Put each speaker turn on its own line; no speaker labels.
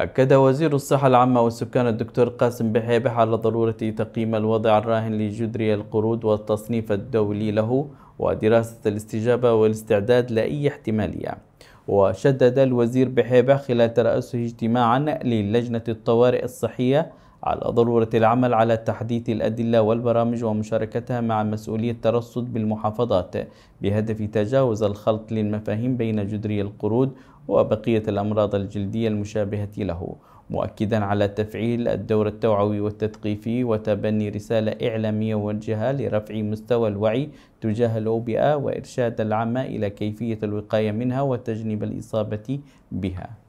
أكد وزير الصحة العامة والسكان الدكتور قاسم بحيبح على ضرورة تقييم الوضع الراهن لجدري القرود والتصنيف الدولي له ودراسة الاستجابة والاستعداد لأي احتمالية وشدد الوزير بحيبح خلال ترأسه اجتماعا للجنة الطوارئ الصحية على ضرورة العمل على تحديث الأدلة والبرامج ومشاركتها مع مسؤولي الترصد بالمحافظات بهدف تجاوز الخلط للمفاهيم بين جدري القرود وبقية الأمراض الجلدية المشابهة له مؤكدا على تفعيل الدور التوعوي والتثقيفي وتبني رسالة إعلامية موجهة لرفع مستوى الوعي تجاه الأوبئة وإرشاد العامة إلى كيفية الوقاية منها وتجنب الإصابة بها